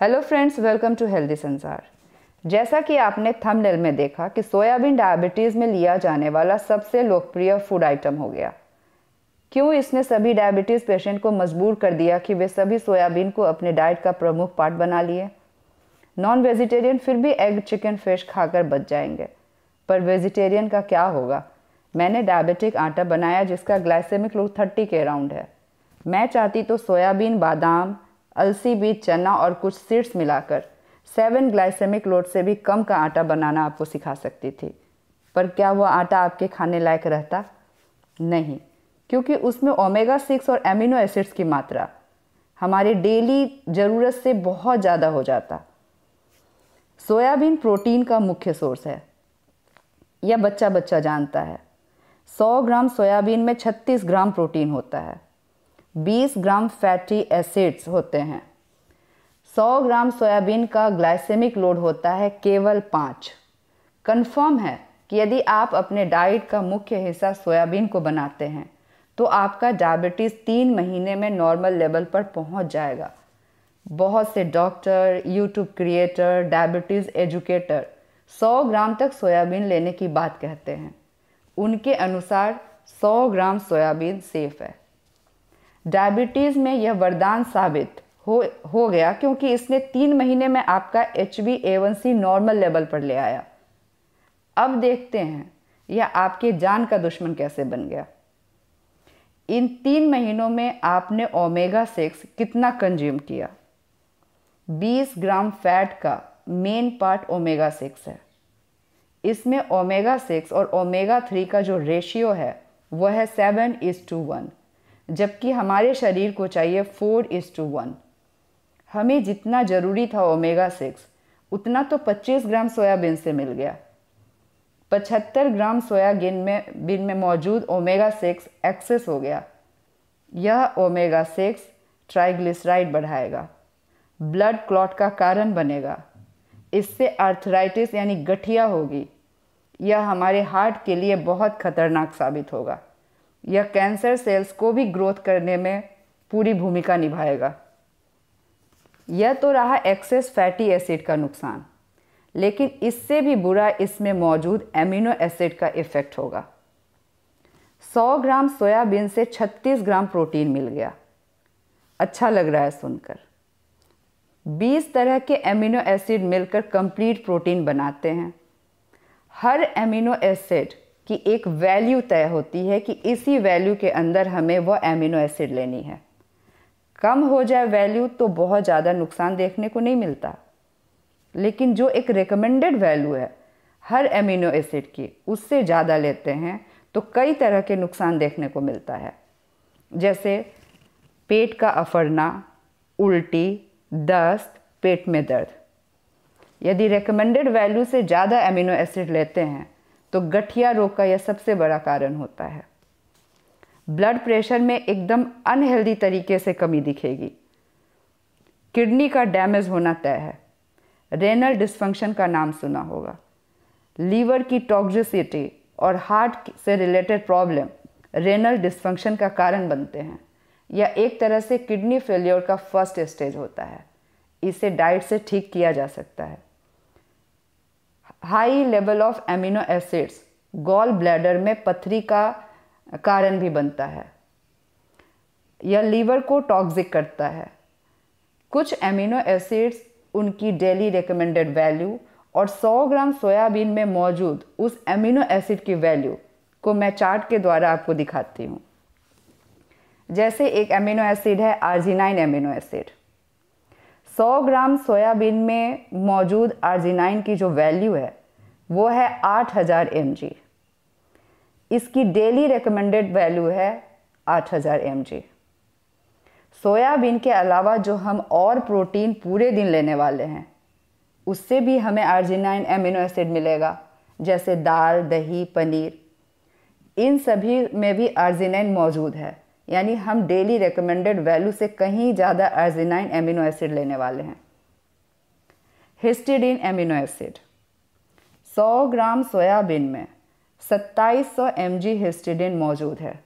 hello friends welcome to healthy Sansar जैसा कि आपने थंबनेल में देखा कि सोयाबीन डायबिटीज़ में लिया जाने वाला सबसे लोकप्रिय फूड आइटम हो गया क्यों इसने सभी डायबिटीज़ पेशेंट को मजबूर कर दिया कि वे सभी सोयाबीन को अपने डाइट का प्रमुख पार्ट बना लिए नॉन वेजिटेरियन फिर भी एग चिकन फिश खाकर बच जाएंगे पर वेजिटेरियन का क्या होगा मैंने डायबिटिक आटा बनाया जिसका ग्लाइसेमिक लोग थर्टी के अराउंड है मैं चाहती तो सोयाबीन बादाम अलसी बीज चना और कुछ सीड्स मिलाकर सेवन ग्लाइसेमिक लोड से भी कम का आटा बनाना आपको सिखा सकती थी पर क्या वह आटा आपके खाने लायक रहता नहीं क्योंकि उसमें ओमेगा सिक्स और एमिनो एसिड्स की मात्रा हमारे डेली ज़रूरत से बहुत ज़्यादा हो जाता सोयाबीन प्रोटीन का मुख्य सोर्स है यह बच्चा बच्चा जानता है 100 ग्राम सोयाबीन में 36 ग्राम प्रोटीन होता है 20 ग्राम फैटी एसिड्स होते हैं 100 ग्राम सोयाबीन का ग्लाइसेमिक लोड होता है केवल पाँच कन्फर्म है कि यदि आप अपने डाइट का मुख्य हिस्सा सोयाबीन को बनाते हैं तो आपका डायबिटीज़ तीन महीने में नॉर्मल लेवल पर पहुंच जाएगा बहुत से doctor YouTube creator diabetes educator 100 gram तक सोयाबीन लेने की बात कहते हैं उनके अनुसार 100 ग्राम सोयाबीन सेफ है डायबिटीज़ में यह वरदान साबित हो हो गया क्योंकि इसने तीन महीने में आपका H B A one C normal level पर ले आया अब देखते हैं यह आपकी जान का दुश्मन कैसे बन गया इन तीन महीनों में आपने ओमेगा सिक्स कितना कंज्यूम किया 20 ग्राम फैट का मेन पार्ट ओमेगा सिक्स है इसमें ओमेगा सिक्स और ओमेगा थ्री का जो रेशियो है वह है सेवन इज़ टू वन जबकि हमारे शरीर को चाहिए फोर इज टू वन हमें जितना ज़रूरी था ओमेगा सिक्स उतना तो 25 ग्राम सोयाबीन से मिल गया 75 ग्राम सोयाबीन में बिन में मौजूद ओमेगा सिक्स एक्सेस हो गया यह ओमेगा सिक्स ट्राइग्लिसराइड बढ़ाएगा ब्लड क्लॉट का कारण बनेगा इससे आर्थराइटिस यानी गठिया होगी यह हमारे हार्ट के लिए बहुत खतरनाक साबित होगा यह कैंसर सेल्स को भी ग्रोथ करने में पूरी भूमिका निभाएगा यह तो रहा एक्सेस फैटी एसिड का नुकसान लेकिन इससे भी बुरा इसमें मौजूद एमिनो एसिड का इफ़ेक्ट होगा 100 ग्राम सोयाबीन से 36 ग्राम प्रोटीन मिल गया अच्छा लग रहा है सुनकर 20 तरह के एमिनो एसिड मिलकर कंप्लीट प्रोटीन बनाते हैं हर एमिनो एसिड कि एक वैल्यू तय होती है कि इसी वैल्यू के अंदर हमें वह एमिनो एसिड लेनी है कम हो जाए वैल्यू तो बहुत ज़्यादा नुकसान देखने को नहीं मिलता लेकिन जो एक रिकमेंडेड वैल्यू है हर एमिनो एसिड की उससे ज़्यादा लेते हैं तो कई तरह के नुकसान देखने को मिलता है जैसे पेट का अफड़ना उल्टी दस्त पेट में दर्द यदि रिकमेंडेड वैल्यू से ज़्यादा एमिनो एसिड लेते हैं तो गठिया रोग का यह सबसे बड़ा कारण होता है ब्लड प्रेशर में एकदम अनहेल्दी तरीके से कमी दिखेगी किडनी का डैमेज होना तय है रेनल डिस्फंक्शन का नाम सुना होगा लीवर की टॉक्सिसिटी और हार्ट से रिलेटेड प्रॉब्लम रेनल डिस्फंक्शन का कारण बनते हैं या एक तरह से किडनी फेलियर का फर्स्ट स्टेज होता है इसे डाइट से ठीक किया जा सकता है high level of amino acids gall bladder में पथरी का कारण भी बनता है या लीवर को टॉक्सिक करता है कुछ एमिनो एसिड्स उनकी डेली रिकमेंडेड वैल्यू और 100 ग्राम सोयाबीन में मौजूद उस एमिनो एसिड की वैल्यू को मैं चार्ट के द्वारा आपको दिखाती हूँ जैसे एक एमिनो एसिड है arginine amino acid 100 gram soybean में मौजूद आर्जिनाइन की जो वैल्यू है वो है 8000 हज़ार इसकी डेली रिकमेंडेड वैल्यू है 8000 हज़ार सोयाबीन के अलावा जो हम और प्रोटीन पूरे दिन लेने वाले हैं उससे भी हमें आर्जिनाइन एमिनो एसिड मिलेगा जैसे दाल दही पनीर इन सभी में भी आर्जिनाइन मौजूद है यानी हम डेली रिकमेंडेड वैल्यू से कहीं ज़्यादा अर्जिनाइन एमिनो एसिड लेने वाले हैं histidine amino acid 100 gram soybean में 2700 सौ एम हिस्टिडीन मौजूद है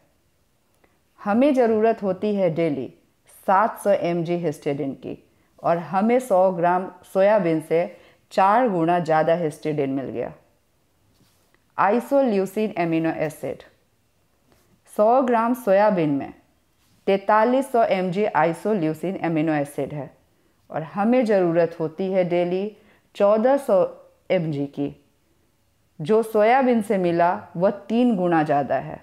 हमें ज़रूरत होती है डेली 700 सौ एम हिस्टिडीन की और हमें 100 ग्राम सोयाबीन से चार गुना ज़्यादा हिस्टिडीन मिल गया isoleucine amino acid 100 gram soybean में तैतालीस सौ M G isoleucine amino acid है और हमें ज़रूरत होती है डेली 1400 सौ एम जी की जो सोयाबीन से मिला वह तीन गुना ज़्यादा है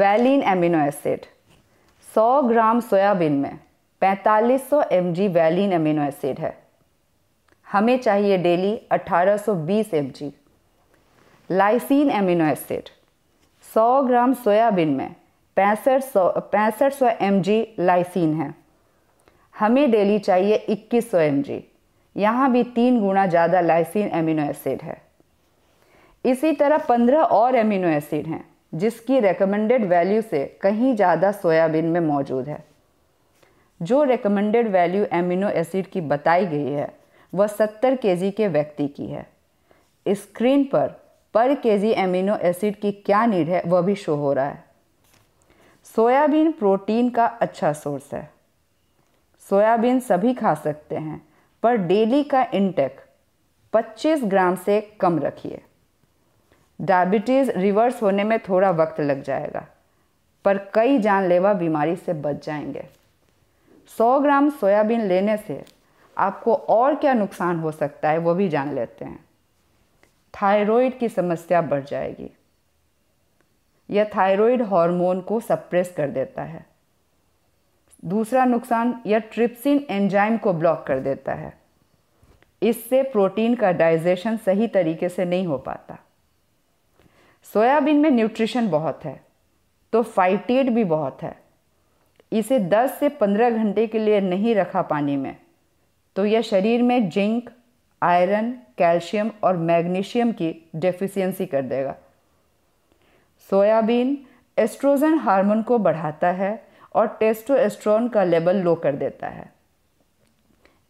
valine amino acid 100 gram soybean में 4500 सौ M G valine amino acid है हमें चाहिए डेली 1820 सौ बीस M G lysine amino acid 100 gram soybean में पैंसठ सौ पैंसठ सौ एम जी लाइसिन है हमें डेली चाहिए इक्कीस सौ एम जी यहाँ भी तीन गुना ज़्यादा लाइसिन एमिनो एसिड है इसी तरह पंद्रह और एमिनो एसिड हैं जिसकी रिकमेंडेड वैल्यू से कहीं ज़्यादा सोयाबीन में मौजूद है जो रिकमेंडेड वैल्यू एमिनो एसिड की बताई गई है वह सत्तर के के व्यक्ति की है स्क्रीन पर पर केजी एमिनो एसिड की क्या नीड है वह भी शो हो रहा है सोयाबीन प्रोटीन का अच्छा सोर्स है सोयाबीन सभी खा सकते हैं पर डेली का इंटेक 25 ग्राम से कम रखिए डायबिटीज़ रिवर्स होने में थोड़ा वक्त लग जाएगा पर कई जानलेवा बीमारी से बच जाएंगे 100 ग्राम सोयाबीन लेने से आपको और क्या नुकसान हो सकता है वो भी जान लेते हैं थायराइड की समस्या बढ़ जाएगी यह थायराइड हार्मोन को सप्रेस कर देता है दूसरा नुकसान यह ट्रिप्सिन एंजाइम को ब्लॉक कर देता है इससे प्रोटीन का डाइजेशन सही तरीके से नहीं हो पाता सोयाबीन में न्यूट्रिशन बहुत है तो फाइटेट भी बहुत है इसे 10 से 15 घंटे के लिए नहीं रखा पानी में तो यह शरीर में जिंक आयरन कैल्शियम और मैग्नीशियम की डेफिशिएंसी कर देगा सोयाबीन एस्ट्रोजन हार्मोन को बढ़ाता है और टेस्टोस्टेरोन का लेवल लो कर देता है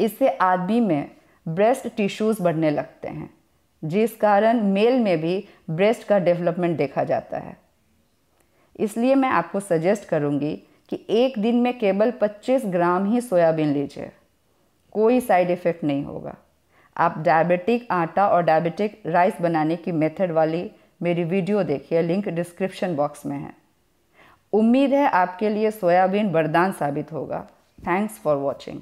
इससे आदमी में ब्रेस्ट टिश्यूज़ बढ़ने लगते हैं जिस कारण मेल में भी ब्रेस्ट का डेवलपमेंट देखा जाता है इसलिए मैं आपको सजेस्ट करूंगी कि एक दिन में केवल 25 ग्राम ही सोयाबीन लीजिए कोई साइड इफ़ेक्ट नहीं होगा आप डायबिटिक आटा और डायबिटिक राइस बनाने की मेथड वाली मेरी वीडियो देखिए लिंक डिस्क्रिप्शन बॉक्स में है उम्मीद है आपके लिए सोयाबीन वरदान साबित होगा थैंक्स फॉर वॉचिंग